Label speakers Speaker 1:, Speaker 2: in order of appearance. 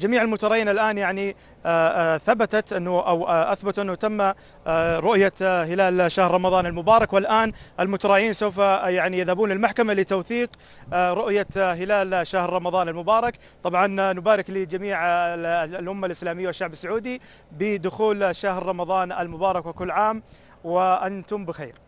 Speaker 1: جميع المترين الان يعني آه، آه، ثبتت انه او آه، اثبت انه تم رؤيه هلال شهر رمضان المبارك والان المترين سوف يعني يذهبون للمحكمه لتوثيق رؤيه هلال شهر رمضان المبارك، طبعا نبارك لجميع الامه الاسلاميه والشعب السعودي بدخول شهر رمضان المبارك وكل عام وانتم بخير.